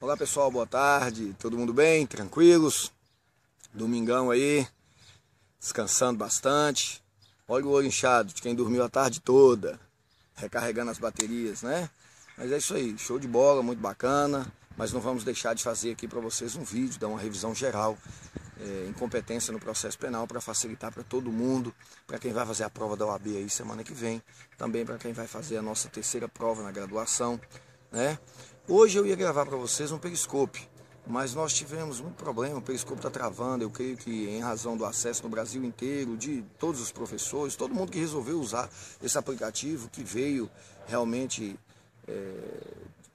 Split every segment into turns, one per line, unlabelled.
Olá pessoal, boa tarde. Todo mundo bem? Tranquilos? Domingão aí, descansando bastante. Olha o olho inchado de quem dormiu a tarde toda, recarregando as baterias, né? Mas é isso aí, show de bola, muito bacana. Mas não vamos deixar de fazer aqui para vocês um vídeo, dar uma revisão geral é, eh, incompetência no processo penal para facilitar para todo mundo, para quem vai fazer a prova da OAB aí semana que vem, também para quem vai fazer a nossa terceira prova na graduação, né? Hoje eu ia gravar para vocês um periscope, mas nós tivemos muito problema, o periscope está travando, eu creio que em razão do acesso no Brasil inteiro, de todos os professores, todo mundo que resolveu usar esse aplicativo que veio realmente é,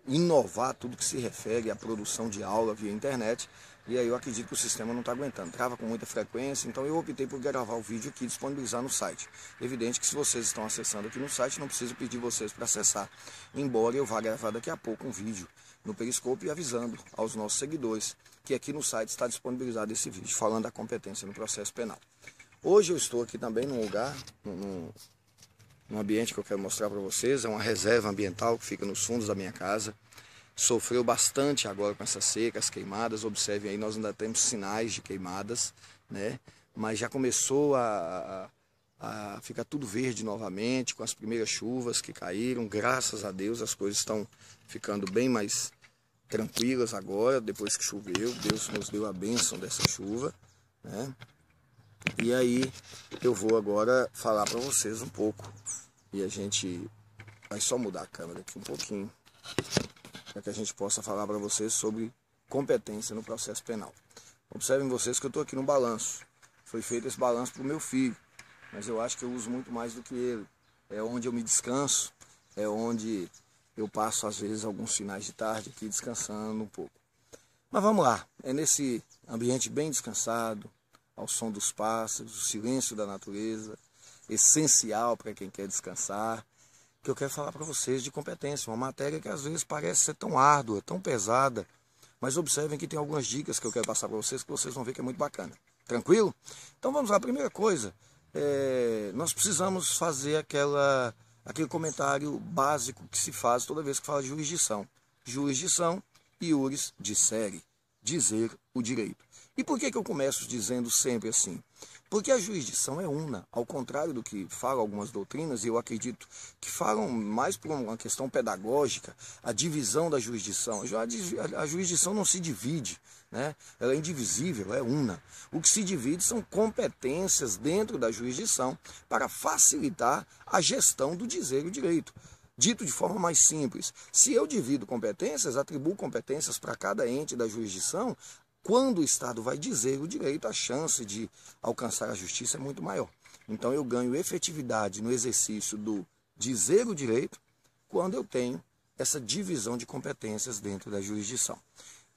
inovar tudo que se refere à produção de aula via internet, e aí eu acredito que o sistema não está aguentando. Trava com muita frequência, então eu optei por gravar o vídeo aqui e disponibilizar no site. Evidente que se vocês estão acessando aqui no site, não preciso pedir vocês para acessar. Embora eu vá gravar daqui a pouco um vídeo no Periscope avisando aos nossos seguidores que aqui no site está disponibilizado esse vídeo falando da competência no processo penal. Hoje eu estou aqui também num lugar, num, num ambiente que eu quero mostrar para vocês, é uma reserva ambiental que fica nos fundos da minha casa sofreu bastante agora com essas secas, queimadas. Observem aí, nós ainda temos sinais de queimadas, né? Mas já começou a, a, a ficar tudo verde novamente com as primeiras chuvas que caíram. Graças a Deus as coisas estão ficando bem mais tranquilas agora, depois que choveu. Deus nos deu a bênção dessa chuva, né? E aí eu vou agora falar para vocês um pouco. E a gente vai só mudar a câmera aqui um pouquinho para que a gente possa falar para vocês sobre competência no processo penal. Observem vocês que eu estou aqui no balanço. Foi feito esse balanço para o meu filho, mas eu acho que eu uso muito mais do que ele. É onde eu me descanso, é onde eu passo às vezes alguns finais de tarde aqui descansando um pouco. Mas vamos lá, é nesse ambiente bem descansado, ao som dos pássaros, o silêncio da natureza, essencial para quem quer descansar, que eu quero falar para vocês de competência, uma matéria que às vezes parece ser tão árdua, tão pesada, mas observem que tem algumas dicas que eu quero passar para vocês que vocês vão ver que é muito bacana. Tranquilo? Então vamos lá, primeira coisa, é, nós precisamos fazer aquela, aquele comentário básico que se faz toda vez que fala de jurisdição. Jurisdição e juris série, dizer o direito. E por que, que eu começo dizendo sempre assim? Porque a jurisdição é una, ao contrário do que falam algumas doutrinas, e eu acredito que falam mais por uma questão pedagógica, a divisão da jurisdição. A jurisdição não se divide, né? ela é indivisível, é una. O que se divide são competências dentro da jurisdição para facilitar a gestão do dizer o direito. Dito de forma mais simples, se eu divido competências, atribuo competências para cada ente da jurisdição, quando o Estado vai dizer o direito, a chance de alcançar a justiça é muito maior. Então eu ganho efetividade no exercício do dizer o direito quando eu tenho essa divisão de competências dentro da jurisdição.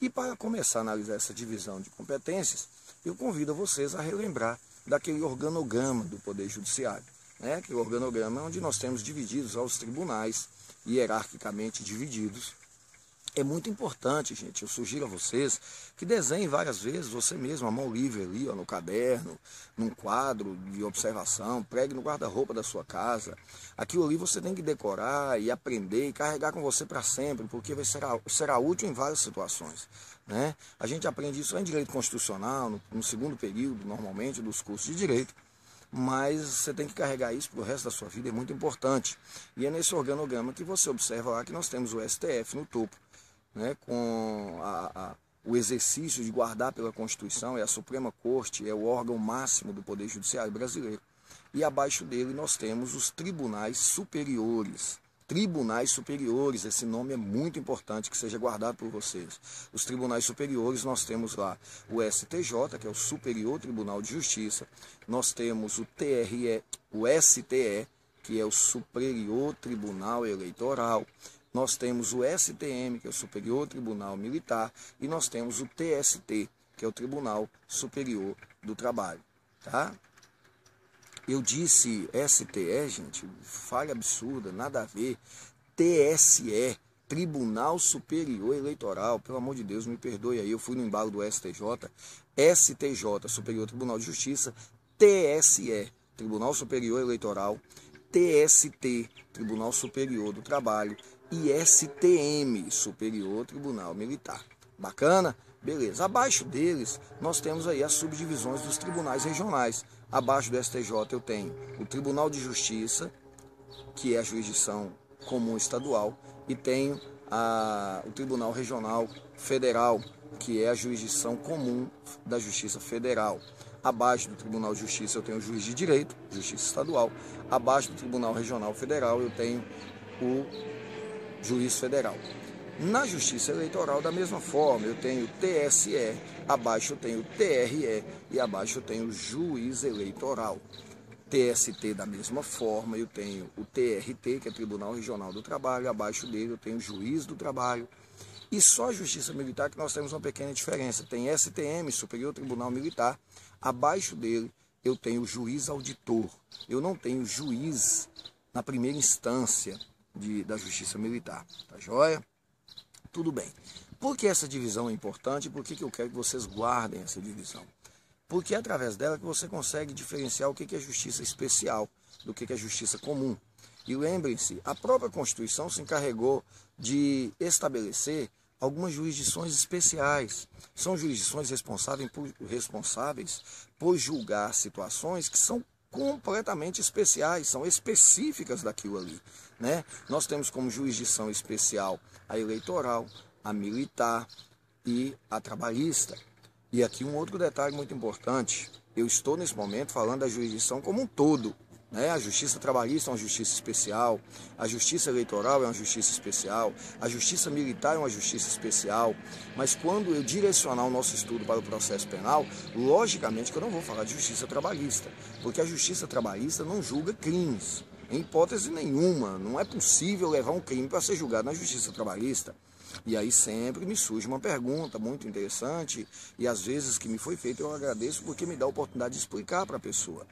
E para começar a analisar essa divisão de competências, eu convido vocês a relembrar daquele organograma do Poder Judiciário, né? aquele é organograma onde nós temos divididos aos tribunais, hierarquicamente divididos, é muito importante, gente. Eu sugiro a vocês que desenhem várias vezes, você mesmo, a mão livre ali, ó, no caderno, num quadro de observação, pregue no guarda-roupa da sua casa. Aquilo ali você tem que decorar e aprender e carregar com você para sempre, porque vai será, será útil em várias situações. Né? A gente aprende isso em direito constitucional, no, no segundo período, normalmente, dos cursos de direito mas você tem que carregar isso para o resto da sua vida, é muito importante. E é nesse organograma que você observa lá que nós temos o STF no topo né, com a, a, o exercício de guardar pela Constituição, é a Suprema Corte, é o órgão máximo do Poder Judiciário brasileiro. E abaixo dele nós temos os tribunais superiores. Tribunais superiores, esse nome é muito importante que seja guardado por vocês. Os tribunais superiores, nós temos lá o STJ, que é o Superior Tribunal de Justiça, nós temos o TRE, o STE, que é o Superior Tribunal Eleitoral, nós temos o STM, que é o Superior Tribunal Militar, e nós temos o TST, que é o Tribunal Superior do Trabalho. Tá? Eu disse STE, gente, falha absurda, nada a ver. TSE, Tribunal Superior Eleitoral, pelo amor de Deus, me perdoe aí, eu fui no embalo do STJ, STJ, Superior Tribunal de Justiça, TSE, Tribunal Superior Eleitoral, TST, Tribunal Superior do Trabalho, ISTM, Superior Tribunal Militar. Bacana? Beleza. Abaixo deles, nós temos aí as subdivisões dos tribunais regionais. Abaixo do STJ eu tenho o Tribunal de Justiça, que é a jurisdição comum estadual, e tenho a, o Tribunal Regional Federal, que é a jurisdição comum da Justiça Federal. Abaixo do Tribunal de Justiça eu tenho o Juiz de Direito, Justiça Estadual. Abaixo do Tribunal Regional Federal eu tenho o juiz federal. Na Justiça Eleitoral, da mesma forma, eu tenho TSE, abaixo eu tenho TRE e abaixo eu tenho Juiz Eleitoral. TST, da mesma forma, eu tenho o TRT, que é Tribunal Regional do Trabalho, abaixo dele eu tenho Juiz do Trabalho. E só a Justiça Militar que nós temos uma pequena diferença. Tem STM, Superior Tribunal Militar, abaixo dele eu tenho juiz auditor. Eu não tenho juiz na primeira instância de, da Justiça Militar. Tá joia? Tudo bem. Por que essa divisão é importante? Por que, que eu quero que vocês guardem essa divisão? Porque é através dela que você consegue diferenciar o que, que é justiça especial do que, que é justiça comum. E lembrem-se, a própria Constituição se encarregou de estabelecer algumas jurisdições especiais. São jurisdições responsáveis por, responsáveis por julgar situações que são completamente especiais, são específicas daquilo ali. Né? Nós temos como jurisdição especial a eleitoral, a militar e a trabalhista. E aqui um outro detalhe muito importante. Eu estou nesse momento falando da jurisdição como um todo, né? A justiça trabalhista é uma justiça especial, a justiça eleitoral é uma justiça especial, a justiça militar é uma justiça especial. Mas quando eu direcionar o nosso estudo para o processo penal, logicamente que eu não vou falar de justiça trabalhista, porque a justiça trabalhista não julga crimes. Em hipótese nenhuma, não é possível levar um crime para ser julgado na justiça trabalhista. E aí sempre me surge uma pergunta muito interessante e às vezes que me foi feita eu agradeço porque me dá a oportunidade de explicar para a pessoa.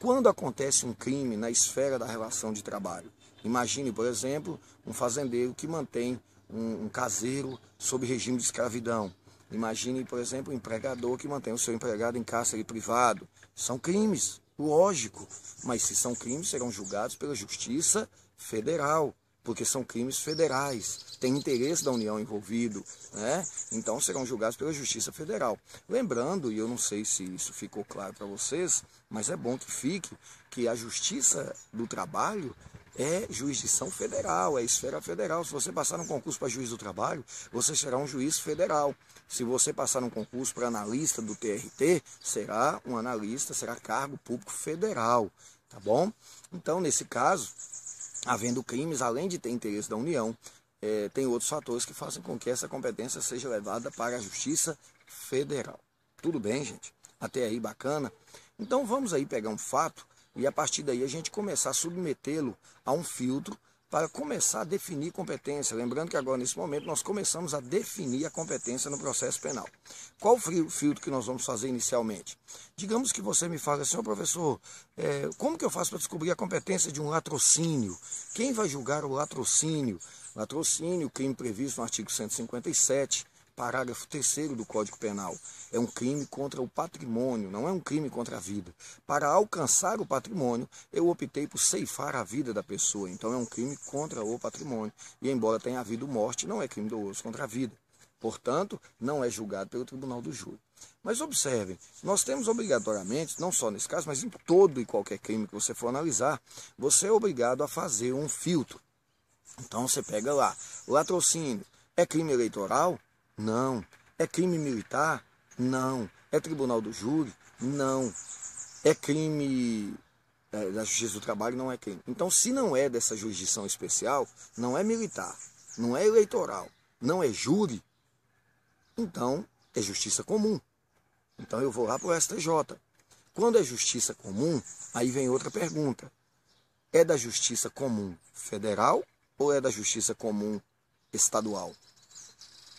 Quando acontece um crime na esfera da relação de trabalho? Imagine, por exemplo, um fazendeiro que mantém um, um caseiro sob regime de escravidão. Imagine, por exemplo, um empregador que mantém o seu empregado em cárcere privado. São crimes, lógico, mas se são crimes, serão julgados pela Justiça Federal, porque são crimes federais, tem interesse da União envolvido, né? Então serão julgados pela Justiça Federal. Lembrando, e eu não sei se isso ficou claro para vocês, mas é bom que fique que a Justiça do Trabalho é jurisdição federal, é esfera federal. Se você passar num concurso para juiz do trabalho, você será um juiz federal. Se você passar num concurso para analista do TRT, será um analista, será cargo público federal, tá bom? Então, nesse caso, havendo crimes, além de ter interesse da União, é, tem outros fatores que fazem com que essa competência seja levada para a Justiça Federal. Tudo bem, gente? Até aí, bacana? Então vamos aí pegar um fato e a partir daí a gente começar a submetê-lo a um filtro para começar a definir competência. Lembrando que agora, nesse momento, nós começamos a definir a competência no processo penal. Qual o filtro que nós vamos fazer inicialmente? Digamos que você me assim, senhor professor, é, como que eu faço para descobrir a competência de um latrocínio? Quem vai julgar o latrocínio? Latrocínio, crime previsto no artigo 157 parágrafo 3 do Código Penal. É um crime contra o patrimônio, não é um crime contra a vida. Para alcançar o patrimônio, eu optei por ceifar a vida da pessoa, então é um crime contra o patrimônio. E embora tenha havido morte, não é crime doloso contra a vida. Portanto, não é julgado pelo tribunal do júri. Mas observem, nós temos obrigatoriamente, não só nesse caso, mas em todo e qualquer crime que você for analisar, você é obrigado a fazer um filtro. Então você pega lá, latrocínio é crime eleitoral? Não. É crime militar? Não. É tribunal do júri? Não. É crime é, da Justiça do Trabalho? Não é crime. Então, se não é dessa jurisdição especial, não é militar, não é eleitoral, não é júri, então é justiça comum. Então eu vou lá para o STJ. Quando é justiça comum, aí vem outra pergunta. É da justiça comum federal ou é da justiça comum estadual?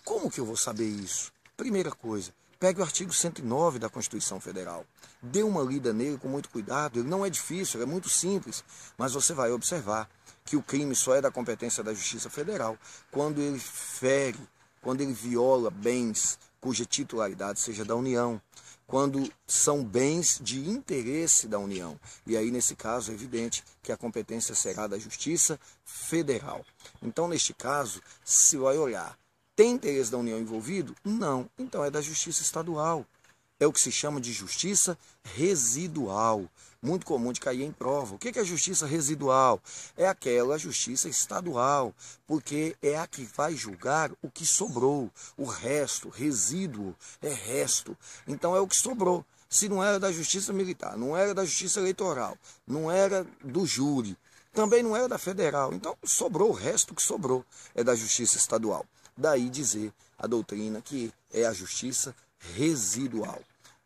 Como que eu vou saber isso? Primeira coisa, pegue o artigo 109 da Constituição Federal. Dê uma lida nele com muito cuidado. Ele não é difícil, é muito simples, mas você vai observar que o crime só é da competência da Justiça Federal quando ele fere, quando ele viola bens cuja titularidade seja da União, quando são bens de interesse da União. E aí, nesse caso, é evidente que a competência será da Justiça Federal. Então, neste caso, se vai olhar tem interesse da União envolvido? Não. Então é da justiça estadual. É o que se chama de justiça residual. Muito comum de cair em prova. O que é justiça residual? É aquela justiça estadual, porque é a que vai julgar o que sobrou. O resto, resíduo, é resto. Então é o que sobrou. Se não era da justiça militar, não era da justiça eleitoral, não era do júri, também não era da federal. Então sobrou o resto que sobrou. É da justiça estadual daí dizer a doutrina que é a justiça residual.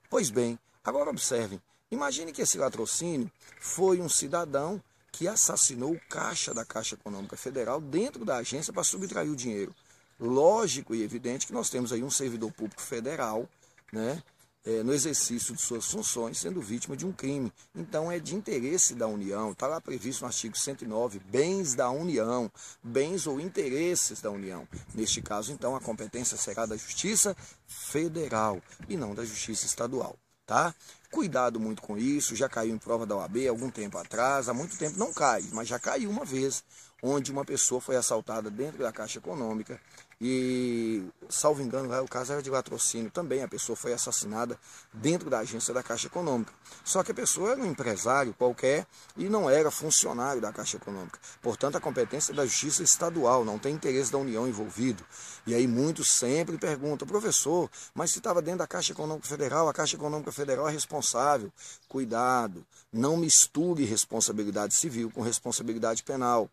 Pois bem, agora observem, imagine que esse latrocínio foi um cidadão que assassinou o caixa da Caixa Econômica Federal dentro da agência para subtrair o dinheiro. Lógico e evidente que nós temos aí um servidor público federal, né, é, no exercício de suas funções, sendo vítima de um crime. Então é de interesse da União, está lá previsto no artigo 109, bens da União, bens ou interesses da União. Neste caso, então, a competência será da Justiça Federal e não da Justiça Estadual. Tá? Cuidado muito com isso, já caiu em prova da OAB algum tempo atrás, há muito tempo não cai, mas já caiu uma vez, onde uma pessoa foi assaltada dentro da Caixa Econômica e, salvo engano, o caso era de latrocínio também. A pessoa foi assassinada dentro da agência da Caixa Econômica. Só que a pessoa era um empresário qualquer e não era funcionário da Caixa Econômica. Portanto, a competência é da Justiça Estadual, não tem interesse da União envolvido. E aí muitos sempre perguntam, professor, mas se estava dentro da Caixa Econômica Federal, a Caixa Econômica Federal é responsável. Cuidado, não misture responsabilidade civil com responsabilidade penal.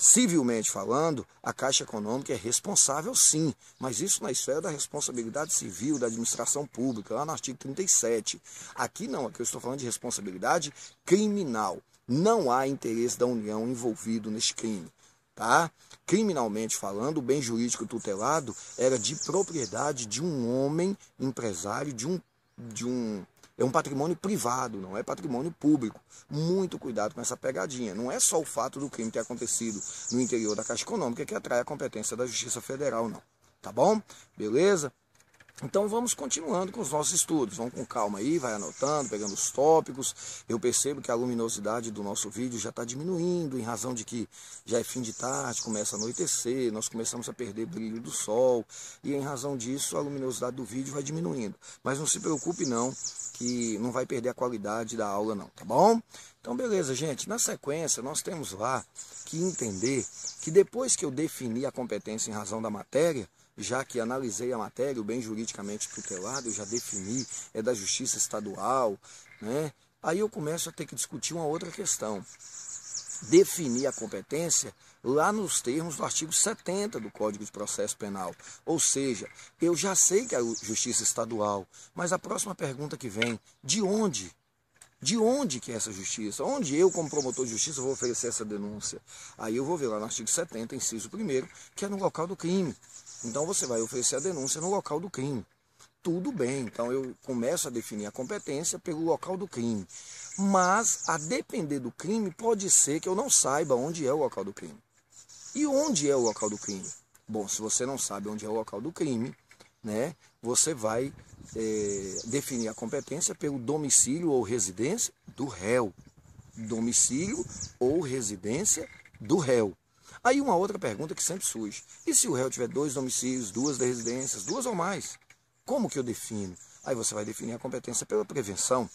Civilmente falando, a Caixa Econômica é responsável sim, mas isso na esfera da responsabilidade civil da administração pública, lá no artigo 37. Aqui não, aqui eu estou falando de responsabilidade criminal. Não há interesse da União envolvido neste crime. Tá? Criminalmente falando, o bem jurídico tutelado era de propriedade de um homem empresário, de um, de um é um patrimônio privado, não é patrimônio público. Muito cuidado com essa pegadinha. Não é só o fato do crime ter acontecido no interior da Caixa Econômica que atrai a competência da Justiça Federal, não. Tá bom? Beleza? Então vamos continuando com os nossos estudos, vamos com calma aí, vai anotando, pegando os tópicos. Eu percebo que a luminosidade do nosso vídeo já está diminuindo, em razão de que já é fim de tarde, começa a anoitecer, nós começamos a perder o brilho do sol, e em razão disso a luminosidade do vídeo vai diminuindo. Mas não se preocupe não, que não vai perder a qualidade da aula não, tá bom? Então beleza, gente, na sequência nós temos lá que entender que depois que eu defini a competência em razão da matéria, já que analisei a matéria, o bem juridicamente tutelado, eu já defini, é da justiça estadual, né? Aí eu começo a ter que discutir uma outra questão. Definir a competência lá nos termos do artigo 70 do Código de Processo Penal. Ou seja, eu já sei que é a justiça estadual, mas a próxima pergunta que vem, de onde? De onde que é essa justiça? Onde eu, como promotor de justiça, vou oferecer essa denúncia? Aí eu vou ver lá no artigo 70, inciso 1, que é no local do crime. Então você vai oferecer a denúncia no local do crime. Tudo bem, então eu começo a definir a competência pelo local do crime. Mas, a depender do crime, pode ser que eu não saiba onde é o local do crime. E onde é o local do crime? Bom, se você não sabe onde é o local do crime, né, você vai é, definir a competência pelo domicílio ou residência do réu. Domicílio ou residência do réu. Aí uma outra pergunta que sempre surge: e se o réu tiver dois domicílios, duas residências, duas ou mais? Como que eu defino? Aí você vai definir a competência pela prevenção,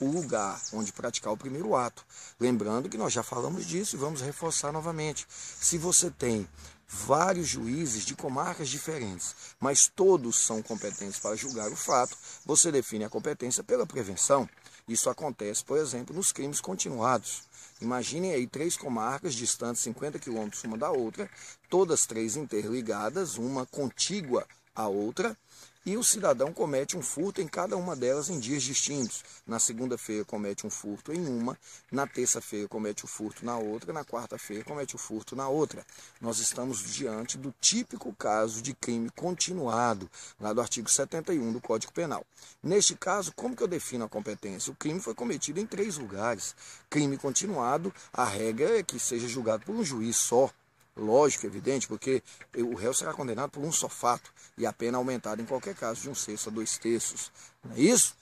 o lugar onde praticar o primeiro ato. Lembrando que nós já falamos disso e vamos reforçar novamente. Se você tem vários juízes de comarcas diferentes, mas todos são competentes para julgar o fato, você define a competência pela prevenção. Isso acontece, por exemplo, nos crimes continuados. Imaginem aí três comarcas distantes 50 quilômetros uma da outra, todas três interligadas, uma contígua à outra, e o cidadão comete um furto em cada uma delas em dias distintos. Na segunda-feira comete um furto em uma, na terça-feira comete o furto na outra, na quarta-feira comete o furto na outra. Nós estamos diante do típico caso de crime continuado, lá do artigo 71 do Código Penal. Neste caso, como que eu defino a competência? O crime foi cometido em três lugares. Crime continuado, a regra é que seja julgado por um juiz só lógico, evidente, porque o réu será condenado por um só fato e a pena aumentada em qualquer caso de um sexto a dois terços. Não é isso?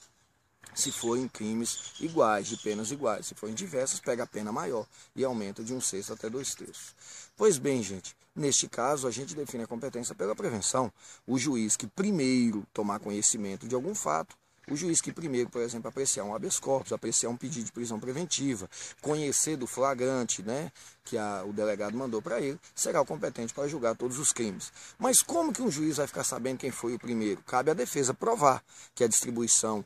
Se for em crimes iguais, de penas iguais, se for em diversas, pega a pena maior e aumenta de um sexto até dois terços. Pois bem, gente, neste caso a gente define a competência pela prevenção. O juiz que primeiro tomar conhecimento de algum fato o juiz que primeiro, por exemplo, apreciar um habeas corpus, apreciar um pedido de prisão preventiva, conhecer do flagrante, né, que a, o delegado mandou para ele, será o competente para julgar todos os crimes. Mas como que um juiz vai ficar sabendo quem foi o primeiro? Cabe à defesa provar que a distribuição,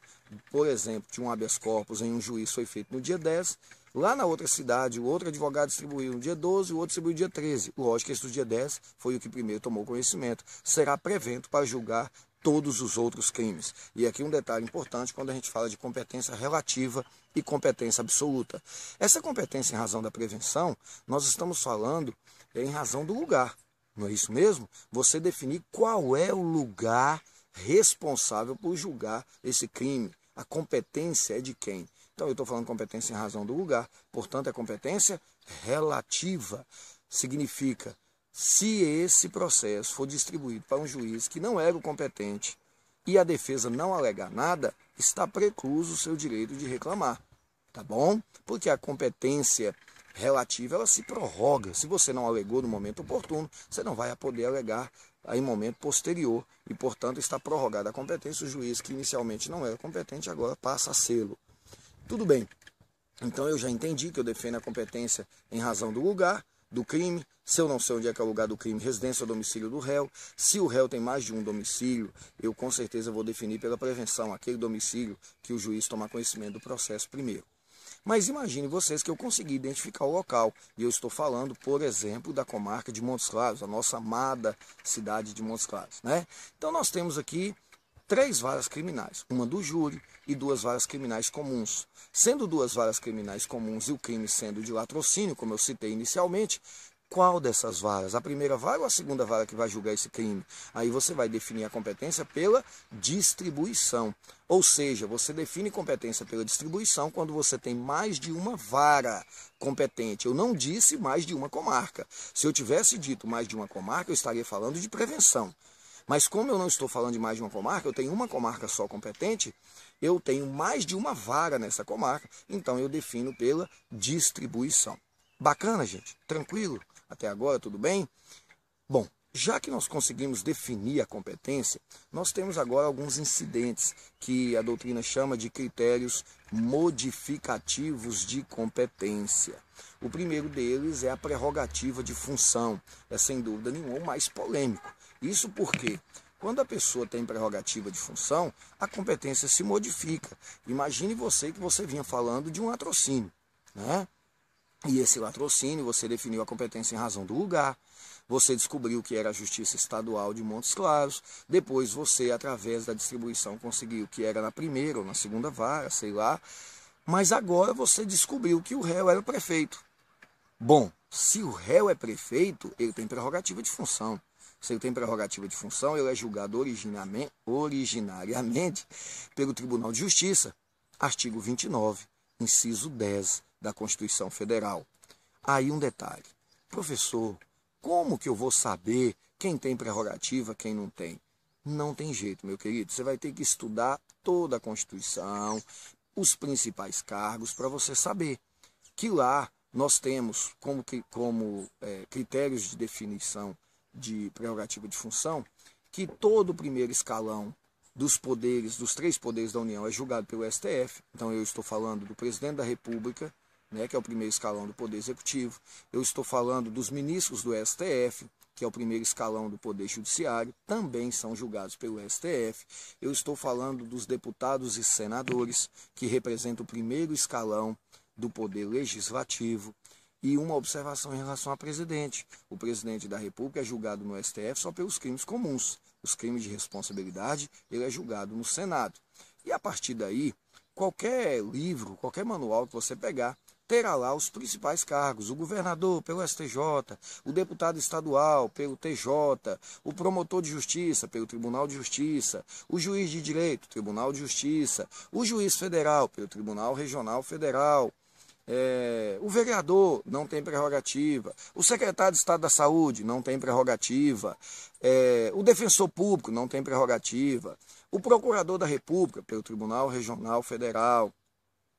por exemplo, de um habeas corpus em um juiz foi feita no dia 10 Lá na outra cidade, o outro advogado distribuiu no dia 12, o outro distribuiu no dia 13. Lógico que esse do dia 10 foi o que primeiro tomou conhecimento. Será prevento para julgar todos os outros crimes. E aqui um detalhe importante quando a gente fala de competência relativa e competência absoluta. Essa competência em razão da prevenção, nós estamos falando em razão do lugar. Não é isso mesmo? Você definir qual é o lugar responsável por julgar esse crime. A competência é de quem? Então, eu estou falando competência em razão do lugar, portanto, é competência relativa. Significa se esse processo for distribuído para um juiz que não era é o competente e a defesa não alegar nada, está precluso o seu direito de reclamar, tá bom? Porque a competência relativa ela se prorroga. Se você não alegou no momento oportuno, você não vai poder alegar em momento posterior e, portanto, está prorrogada a competência. O juiz que inicialmente não era competente agora passa a sê-lo. Tudo bem. Então eu já entendi que eu defendo a competência em razão do lugar, do crime, se eu não sei onde é que é o lugar do crime, residência ou domicílio do réu. Se o réu tem mais de um domicílio, eu com certeza vou definir pela prevenção aquele domicílio que o juiz tomar conhecimento do processo primeiro. Mas imagine vocês que eu consegui identificar o local. E eu estou falando, por exemplo, da comarca de Montes Claros, a nossa amada cidade de Montes Claros. Né? Então nós temos aqui três varas criminais, uma do júri e duas varas criminais comuns. Sendo duas varas criminais comuns e o crime sendo de latrocínio, como eu citei inicialmente, qual dessas varas? A primeira vara ou a segunda vara que vai julgar esse crime? Aí você vai definir a competência pela distribuição. Ou seja, você define competência pela distribuição quando você tem mais de uma vara competente. Eu não disse mais de uma comarca. Se eu tivesse dito mais de uma comarca, eu estaria falando de prevenção. Mas como eu não estou falando de mais de uma comarca, eu tenho uma comarca só competente, eu tenho mais de uma vaga nessa comarca, então eu defino pela distribuição. Bacana, gente? Tranquilo? Até agora tudo bem? Bom, já que nós conseguimos definir a competência, nós temos agora alguns incidentes que a doutrina chama de critérios modificativos de competência. O primeiro deles é a prerrogativa de função, é sem dúvida nenhuma o mais polêmico. Isso porque quando a pessoa tem prerrogativa de função, a competência se modifica. Imagine você que você vinha falando de um latrocínio, né? E esse latrocínio você definiu a competência em razão do lugar, você descobriu que era a Justiça Estadual de Montes Claros, depois você, através da distribuição, conseguiu que era na primeira ou na segunda vara, sei lá, mas agora você descobriu que o réu era o prefeito. Bom, se o réu é prefeito, ele tem prerrogativa de função. Se ele tem prerrogativa de função, ele é julgado originariamente pelo Tribunal de Justiça, artigo 29, inciso 10 da Constituição Federal. Aí um detalhe. Professor, como que eu vou saber quem tem prerrogativa, quem não tem? Não tem jeito, meu querido. Você vai ter que estudar toda a Constituição, os principais cargos, para você saber que lá nós temos como, como é, critérios de definição de prerrogativa de função, que todo o primeiro escalão dos poderes, dos três poderes da União, é julgado pelo STF. Então eu estou falando do presidente da República, né, que é o primeiro escalão do Poder Executivo. Eu estou falando dos ministros do STF, que é o primeiro escalão do Poder Judiciário, também são julgados pelo STF. Eu estou falando dos deputados e senadores, que representam o primeiro escalão do Poder Legislativo. E uma observação em relação ao presidente. O presidente da República é julgado no STF só pelos crimes comuns. Os crimes de responsabilidade, ele é julgado no Senado. E a partir daí, qualquer livro, qualquer manual que você pegar, terá lá os principais cargos: o governador pelo STJ, o deputado estadual pelo TJ, o promotor de justiça pelo Tribunal de Justiça, o juiz de direito, Tribunal de Justiça, o juiz federal pelo Tribunal Regional Federal, é, o vereador não tem prerrogativa, o secretário de Estado da Saúde não tem prerrogativa, é, o defensor público não tem prerrogativa, o procurador da República pelo Tribunal Regional Federal.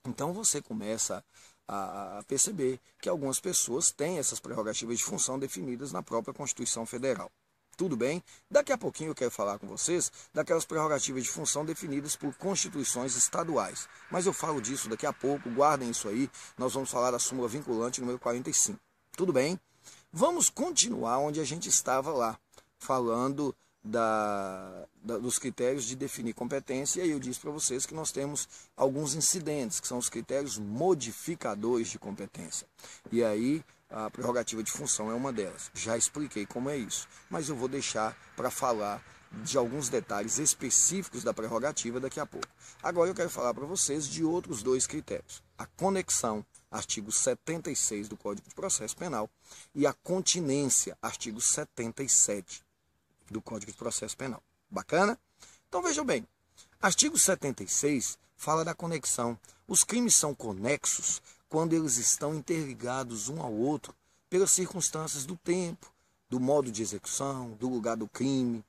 Então você começa a perceber que algumas pessoas têm essas prerrogativas de função definidas na própria Constituição Federal. Tudo bem? Daqui a pouquinho eu quero falar com vocês daquelas prerrogativas de função definidas por constituições estaduais. Mas eu falo disso daqui a pouco, guardem isso aí. Nós vamos falar da súmula vinculante número 45. Tudo bem? Vamos continuar onde a gente estava lá, falando da, da, dos critérios de definir competência. E aí eu disse para vocês que nós temos alguns incidentes, que são os critérios modificadores de competência. E aí a prerrogativa de função é uma delas. Já expliquei como é isso, mas eu vou deixar para falar de alguns detalhes específicos da prerrogativa daqui a pouco. Agora eu quero falar para vocês de outros dois critérios: a conexão, artigo 76 do Código de Processo Penal, e a continência, artigo 77 do Código de Processo Penal. Bacana? Então vejam bem, artigo 76 fala da conexão. Os crimes são conexos quando eles estão interligados um ao outro pelas circunstâncias do tempo, do modo de execução, do lugar do crime,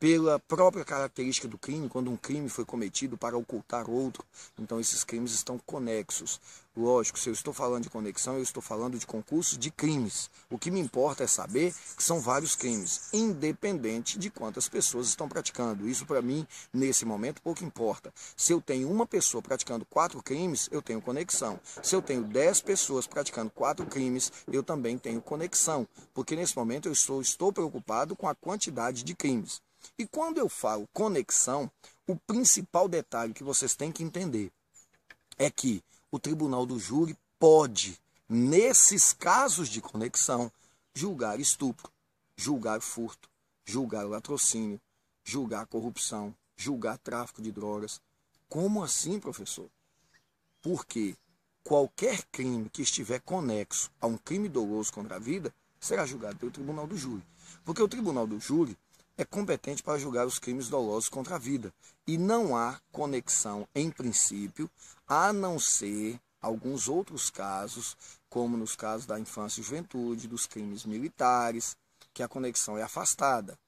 pela própria característica do crime, quando um crime foi cometido para ocultar outro. Então esses crimes estão conexos. Lógico, se eu estou falando de conexão, eu estou falando de concursos de crimes. O que me importa é saber que são vários crimes, independente de quantas pessoas estão praticando. Isso para mim, nesse momento, pouco importa. Se eu tenho uma pessoa praticando quatro crimes, eu tenho conexão. Se eu tenho dez pessoas praticando quatro crimes, eu também tenho conexão. Porque nesse momento eu estou, estou preocupado com a quantidade de crimes. E quando eu falo conexão, o principal detalhe que vocês têm que entender é que o tribunal do júri pode, nesses casos de conexão, julgar estupro, julgar furto, julgar latrocínio, julgar corrupção, julgar tráfico de drogas. Como assim, professor? Porque qualquer crime que estiver conexo a um crime doloso contra a vida será julgado pelo tribunal do júri. Porque o tribunal do júri é competente para julgar os crimes dolosos contra a vida. E não há conexão, em princípio, a não ser alguns outros casos, como nos casos da infância e juventude, dos crimes militares, que a conexão é afastada.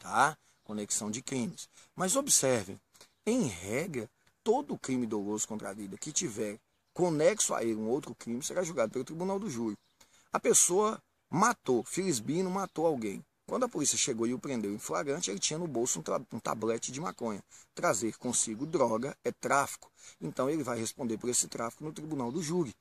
Tá? Conexão de crimes. Mas observe, em regra, todo crime doloso contra a vida que tiver conexo a ele um outro crime será julgado pelo tribunal do júri. A pessoa matou, Felizbino matou alguém. Quando a polícia chegou e o prendeu em flagrante, ele tinha no bolso um, um tablete de maconha. Trazer consigo droga é tráfico. Então ele vai responder por esse tráfico no tribunal do júri.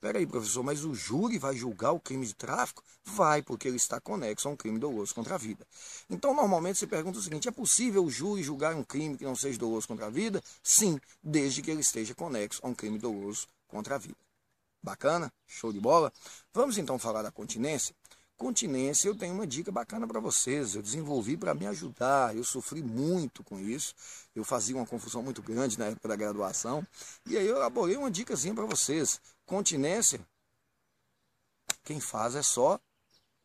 Peraí, professor, mas o júri vai julgar o crime de tráfico? Vai, porque ele está conexo a um crime doloso contra a vida. Então, normalmente se pergunta o seguinte: é possível o júri julgar um crime que não seja doloso contra a vida? Sim, desde que ele esteja conexo a um crime doloso contra a vida. Bacana? Show de bola? Vamos então falar da continência? continência, eu tenho uma dica bacana para vocês. Eu desenvolvi para me ajudar. Eu sofri muito com isso. Eu fazia uma confusão muito grande na época da graduação. E aí eu elaborei uma dicasinha para vocês. Continência, quem faz é só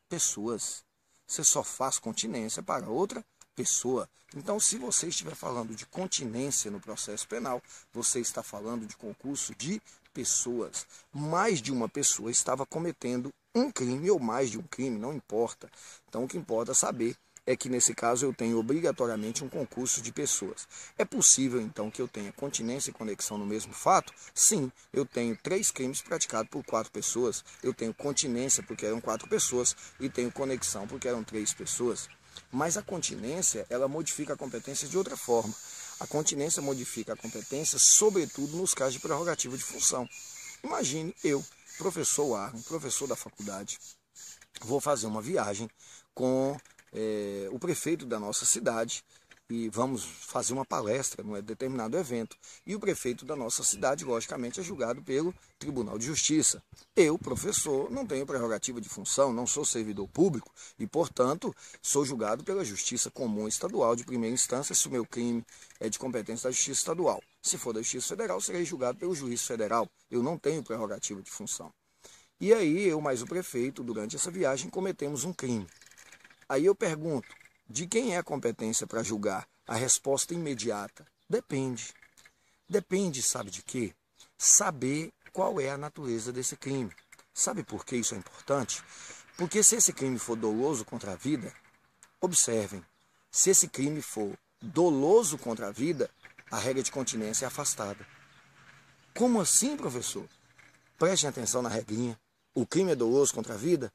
pessoas. Você só faz continência para outra pessoa. Então, se você estiver falando de continência no processo penal, você está falando de concurso de pessoas. Mais de uma pessoa estava cometendo um crime ou mais de um crime, não importa. Então o que importa saber é que nesse caso eu tenho obrigatoriamente um concurso de pessoas. É possível então que eu tenha continência e conexão no mesmo fato? Sim, eu tenho três crimes praticados por quatro pessoas, eu tenho continência porque eram quatro pessoas e tenho conexão porque eram três pessoas. Mas a continência ela modifica a competência de outra forma. A continência modifica a competência, sobretudo nos casos de prerrogativa de função. Imagine eu professor Arno, professor da faculdade, vou fazer uma viagem com é, o prefeito da nossa cidade e vamos fazer uma palestra num determinado evento. E o prefeito da nossa cidade, logicamente, é julgado pelo Tribunal de Justiça. Eu, professor, não tenho prerrogativa de função, não sou servidor público e, portanto, sou julgado pela Justiça Comum Estadual de primeira instância, se o meu crime é de competência da Justiça Estadual. Se for da Justiça Federal, serei julgado pelo juiz federal. Eu não tenho prerrogativa de função. E aí, eu mais o prefeito, durante essa viagem, cometemos um crime. Aí eu pergunto, de quem é a competência para julgar? A resposta imediata: depende. Depende, sabe de quê? Saber qual é a natureza desse crime. Sabe por que isso é importante? Porque se esse crime for doloso contra a vida, observem, se esse crime for doloso contra a vida, a regra de continência é afastada. Como assim, professor? Prestem atenção na regrinha. O crime é doloso contra a vida?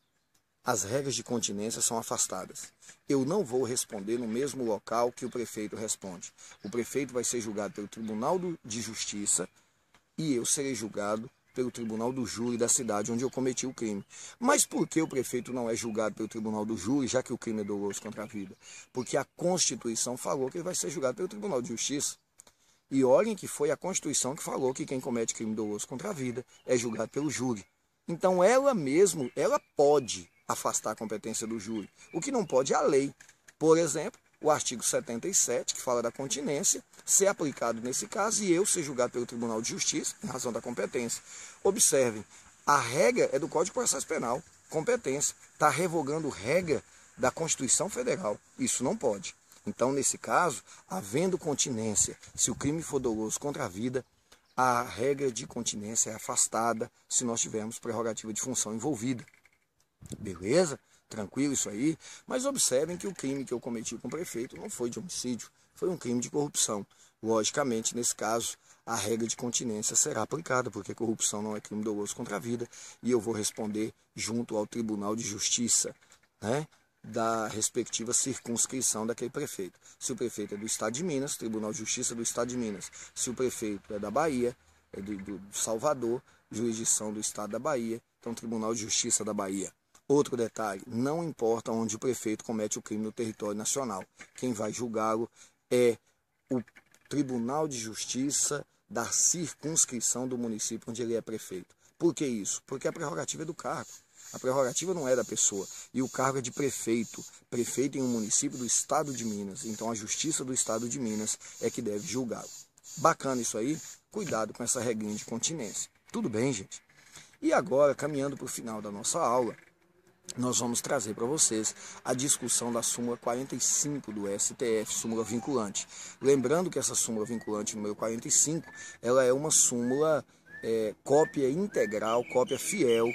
as regras de continência são afastadas. Eu não vou responder no mesmo local que o prefeito responde. O prefeito vai ser julgado pelo Tribunal de Justiça e eu serei julgado pelo Tribunal do Júri da cidade onde eu cometi o crime. Mas por que o prefeito não é julgado pelo Tribunal do Júri, já que o crime é doloso contra a vida? Porque a Constituição falou que ele vai ser julgado pelo Tribunal de Justiça. E olhem que foi a Constituição que falou que quem comete crime doloso contra a vida é julgado pelo júri. Então ela mesmo, ela pode afastar a competência do júri. O que não pode é a lei. Por exemplo, o artigo 77, que fala da continência, ser aplicado nesse caso e eu ser julgado pelo Tribunal de Justiça em razão da competência. Observem, a regra é do Código de Processo Penal, competência. Está revogando regra da Constituição Federal. Isso não pode. Então, nesse caso, havendo continência, se o crime for doloso contra a vida, a regra de continência é afastada se nós tivermos prerrogativa de função envolvida. Beleza? Tranquilo isso aí. Mas observem que o crime que eu cometi com o prefeito não foi de homicídio, foi um crime de corrupção. Logicamente, nesse caso, a regra de continência será aplicada, porque corrupção não é crime doloso contra a vida, e eu vou responder junto ao Tribunal de Justiça, né? da respectiva circunscrição daquele prefeito. Se o prefeito é do Estado de Minas, Tribunal de Justiça do Estado de Minas. Se o prefeito é da Bahia, é do, do Salvador, jurisdição do Estado da Bahia, então Tribunal de Justiça da Bahia. Outro detalhe: não importa onde o prefeito comete o crime no território nacional, quem vai julgá-lo é o Tribunal de Justiça da circunscrição do município onde ele é prefeito. Por que isso? Porque a prerrogativa é do cargo. A prerrogativa não é da pessoa. E o cargo é de prefeito. Prefeito em um município do estado de Minas. Então a justiça do estado de Minas é que deve julgá-lo. Bacana isso aí? Cuidado com essa regrinha de continência. Tudo bem, gente? E agora, caminhando para o final da nossa aula, nós vamos trazer para vocês a discussão da súmula 45 do STF, súmula vinculante. Lembrando que essa súmula vinculante número 45, ela é uma súmula é, cópia integral, cópia fiel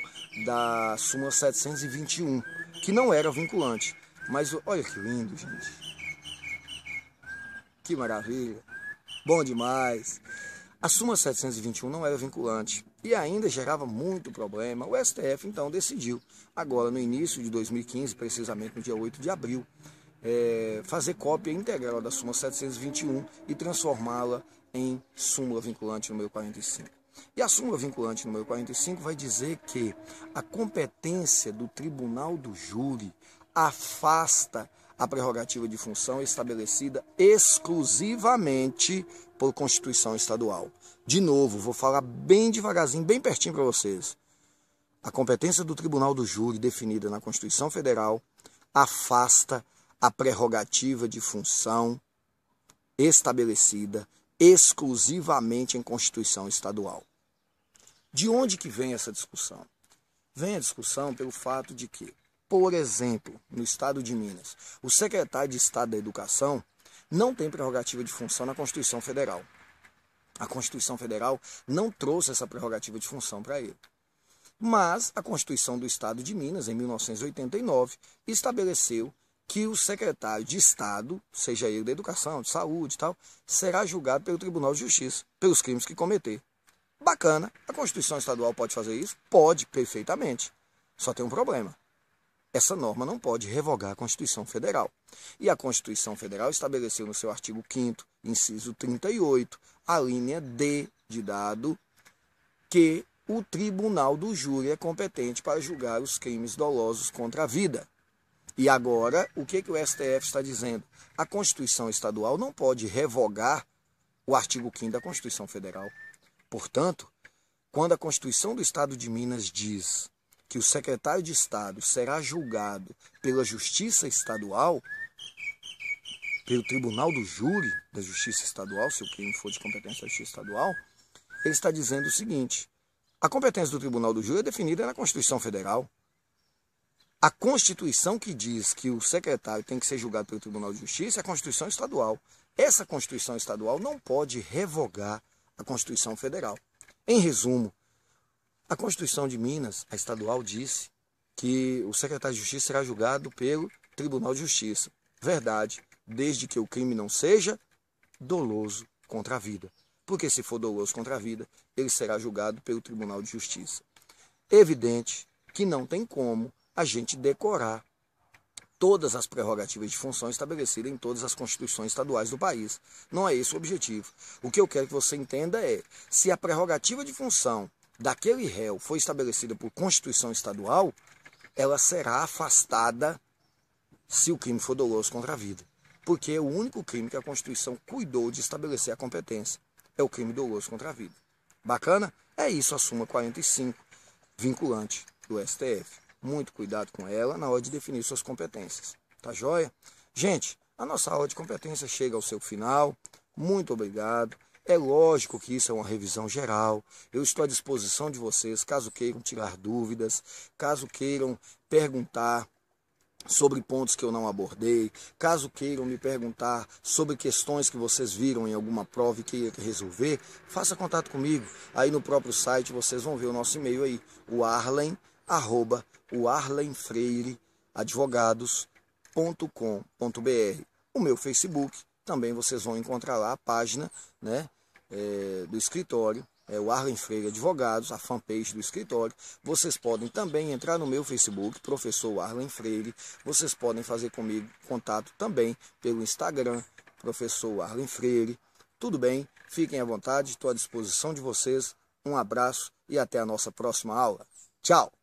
da súmula 721, que não era vinculante. Mas olha que lindo, gente. Que maravilha. Bom demais. A súmula 721 não era vinculante e ainda gerava muito problema. O STF então decidiu agora no início de 2015, precisamente no dia 8 de abril, é, fazer cópia integral da súmula 721 e transformá-la em súmula vinculante número 45. E a súmula vinculante número 45 vai dizer que a competência do tribunal do júri afasta a prerrogativa de função estabelecida exclusivamente por Constituição Estadual. De novo, vou falar bem devagarzinho, bem pertinho para vocês. A competência do Tribunal do Júri, definida na Constituição Federal, afasta a prerrogativa de função estabelecida exclusivamente em Constituição Estadual. De onde que vem essa discussão? Vem a discussão pelo fato de que, por exemplo, no estado de Minas, o secretário de Estado da Educação não tem prerrogativa de função na Constituição Federal. A Constituição Federal não trouxe essa prerrogativa de função para ele. Mas a Constituição do Estado de Minas, em 1989, estabeleceu que o secretário de Estado, seja ele da Educação, de Saúde e tal, será julgado pelo Tribunal de Justiça pelos crimes que cometer. Bacana, a Constituição Estadual pode fazer isso? Pode, perfeitamente. Só tem um problema. Essa norma não pode revogar a Constituição Federal. E a Constituição Federal estabeleceu no seu artigo 5, inciso 38, a linha D de dado, que o tribunal do júri é competente para julgar os crimes dolosos contra a vida. E agora, o que, é que o STF está dizendo? A Constituição Estadual não pode revogar o artigo 5 da Constituição Federal. Portanto, quando a Constituição do Estado de Minas diz que o secretário de Estado será julgado pela Justiça Estadual, pelo Tribunal do Júri da Justiça Estadual, se o crime for de competência da Justiça Estadual, ele está dizendo o seguinte: a competência do Tribunal do Júri é definida na Constituição Federal. A Constituição que diz que o secretário tem que ser julgado pelo Tribunal de Justiça é a Constituição Estadual. Essa Constituição Estadual não pode revogar a Constituição Federal. Em resumo, a Constituição de Minas, a estadual, disse que o secretário de Justiça será julgado pelo Tribunal de Justiça. Verdade, desde que o crime não seja doloso contra a vida porque se for doloso contra a vida, ele será julgado pelo Tribunal de Justiça. Evidente que não tem como a gente decorar todas as prerrogativas de função estabelecidas em todas as constituições estaduais do país. Não é esse o objetivo. O que eu quero que você entenda é: se a prerrogativa de função daquele réu foi estabelecida por Constituição Estadual, ela será afastada se o crime for doloso contra a vida. Porque é o único crime que a Constituição cuidou de estabelecer a competência é o crime doloso contra a vida. Bacana? É isso a Suma 45, vinculante do STF. Muito cuidado com ela na hora de definir suas competências. Tá joia? Gente, a nossa aula de competência chega ao seu final. Muito obrigado. É lógico que isso é uma revisão geral. Eu estou à disposição de vocês caso queiram tirar dúvidas, caso queiram perguntar sobre pontos que eu não abordei. Caso queiram me perguntar sobre questões que vocês viram em alguma prova e queiram resolver, faça contato comigo. Aí no próprio site vocês vão ver o nosso e-mail aí, o arlen, arroba, o arlenfreireadvogados.com.br. O meu Facebook, também vocês vão encontrar lá a página né, é, do escritório é, o Arlen Freire Advogados, a fanpage do escritório. Vocês podem também entrar no meu Facebook, professor Arlen Freire. Vocês podem fazer comigo contato também pelo Instagram, professor Arlen Freire. Tudo bem? Fiquem à vontade, estou à disposição de vocês. Um abraço e até a nossa próxima aula. Tchau!